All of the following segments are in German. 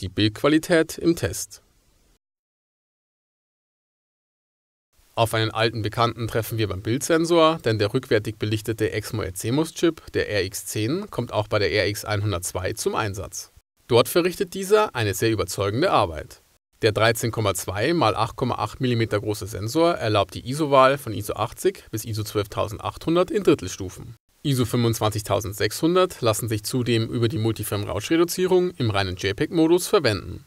Die Bildqualität im Test. Auf einen alten Bekannten treffen wir beim Bildsensor, denn der rückwärtig belichtete Exmo Chip, der RX10, kommt auch bei der RX102 zum Einsatz. Dort verrichtet dieser eine sehr überzeugende Arbeit. Der 13,2 x 8,8 mm große Sensor erlaubt die ISO-Wahl von ISO 80 bis ISO 12800 in Drittelstufen. ISO 25600 lassen sich zudem über die Multiframe-Rauschreduzierung im reinen JPEG-Modus verwenden.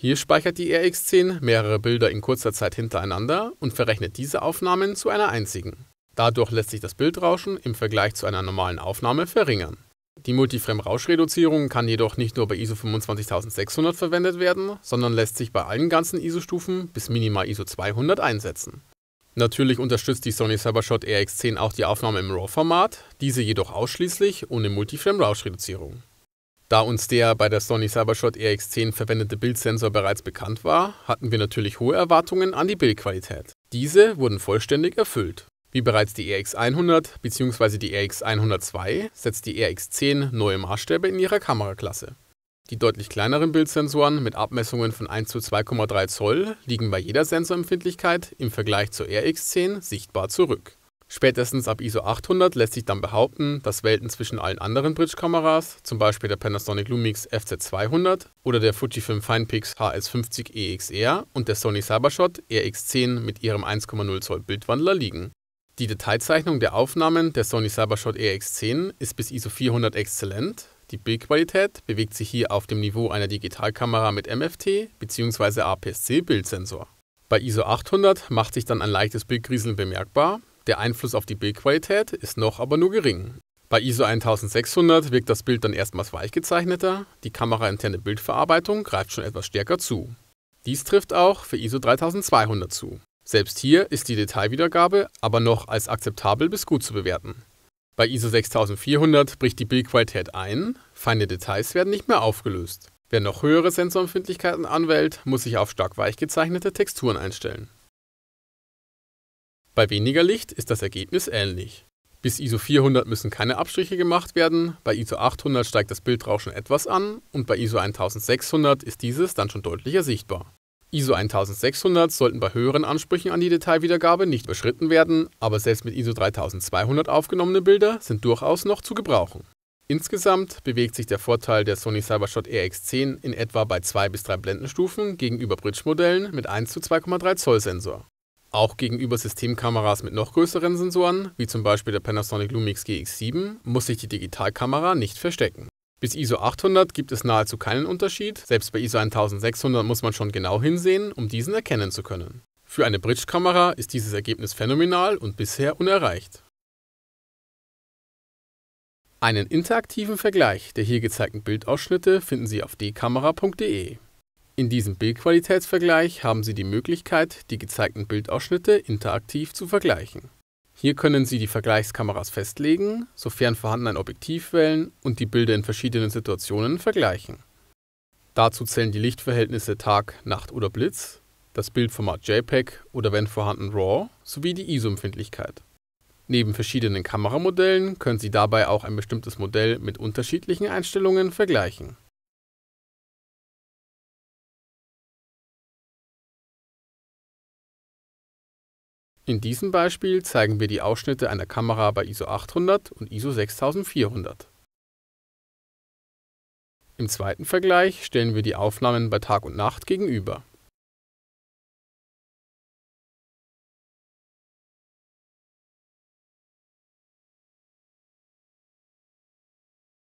Hier speichert die RX10 mehrere Bilder in kurzer Zeit hintereinander und verrechnet diese Aufnahmen zu einer einzigen. Dadurch lässt sich das Bildrauschen im Vergleich zu einer normalen Aufnahme verringern. Die Multiframe-Rauschreduzierung kann jedoch nicht nur bei ISO 25600 verwendet werden, sondern lässt sich bei allen ganzen ISO-Stufen bis minimal ISO 200 einsetzen. Natürlich unterstützt die Sony Cybershot RX10 auch die Aufnahme im RAW-Format, diese jedoch ausschließlich ohne Multiframe-Rauschreduzierung. Da uns der bei der Sony Cybershot RX10 verwendete Bildsensor bereits bekannt war, hatten wir natürlich hohe Erwartungen an die Bildqualität. Diese wurden vollständig erfüllt. Wie bereits die RX100 bzw. die RX102 setzt die RX10 neue Maßstäbe in ihrer Kameraklasse. Die deutlich kleineren Bildsensoren mit Abmessungen von 1 zu 2,3 Zoll liegen bei jeder Sensorempfindlichkeit im Vergleich zur RX10 sichtbar zurück. Spätestens ab ISO 800 lässt sich dann behaupten, dass Welten zwischen allen anderen Bridge-Kameras, zum Beispiel der Panasonic Lumix FZ200 oder der Fujifilm Finepix HS50 EXR und der Sony Cybershot RX10 mit ihrem 1,0 Zoll Bildwandler liegen. Die Detailzeichnung der Aufnahmen der Sony Cybershot RX10 ist bis ISO 400 exzellent, die Bildqualität bewegt sich hier auf dem Niveau einer Digitalkamera mit MFT bzw. APS-C-Bildsensor. Bei ISO 800 macht sich dann ein leichtes Bildgrieseln bemerkbar, der Einfluss auf die Bildqualität ist noch aber nur gering. Bei ISO 1600 wirkt das Bild dann erstmals weich gezeichneter, die kamerainterne Bildverarbeitung greift schon etwas stärker zu. Dies trifft auch für ISO 3200 zu. Selbst hier ist die Detailwiedergabe aber noch als akzeptabel bis gut zu bewerten. Bei ISO 6400 bricht die Bildqualität ein, feine Details werden nicht mehr aufgelöst. Wer noch höhere Sensorempfindlichkeiten anwählt, muss sich auf stark weich gezeichnete Texturen einstellen. Bei weniger Licht ist das Ergebnis ähnlich. Bis ISO 400 müssen keine Abstriche gemacht werden, bei ISO 800 steigt das Bildrauschen etwas an und bei ISO 1600 ist dieses dann schon deutlicher sichtbar. ISO 1600 sollten bei höheren Ansprüchen an die Detailwiedergabe nicht überschritten werden, aber selbst mit ISO 3200 aufgenommene Bilder sind durchaus noch zu gebrauchen. Insgesamt bewegt sich der Vorteil der Sony Cybershot RX10 in etwa bei 2 bis 3 Blendenstufen gegenüber Bridge-Modellen mit 1 zu 2,3 Zoll Sensor. Auch gegenüber Systemkameras mit noch größeren Sensoren, wie zum Beispiel der Panasonic Lumix GX7, muss sich die Digitalkamera nicht verstecken. Bis ISO 800 gibt es nahezu keinen Unterschied, selbst bei ISO 1600 muss man schon genau hinsehen, um diesen erkennen zu können. Für eine Bridge-Kamera ist dieses Ergebnis phänomenal und bisher unerreicht. Einen interaktiven Vergleich der hier gezeigten Bildausschnitte finden Sie auf dkamera.de. In diesem Bildqualitätsvergleich haben Sie die Möglichkeit, die gezeigten Bildausschnitte interaktiv zu vergleichen. Hier können Sie die Vergleichskameras festlegen, sofern vorhanden ein Objektiv wählen und die Bilder in verschiedenen Situationen vergleichen. Dazu zählen die Lichtverhältnisse Tag, Nacht oder Blitz, das Bildformat JPEG oder wenn vorhanden RAW sowie die ISO-Empfindlichkeit. Neben verschiedenen Kameramodellen können Sie dabei auch ein bestimmtes Modell mit unterschiedlichen Einstellungen vergleichen In diesem Beispiel zeigen wir die Ausschnitte einer Kamera bei ISO 800 und ISO 6400. Im zweiten Vergleich stellen wir die Aufnahmen bei Tag und Nacht gegenüber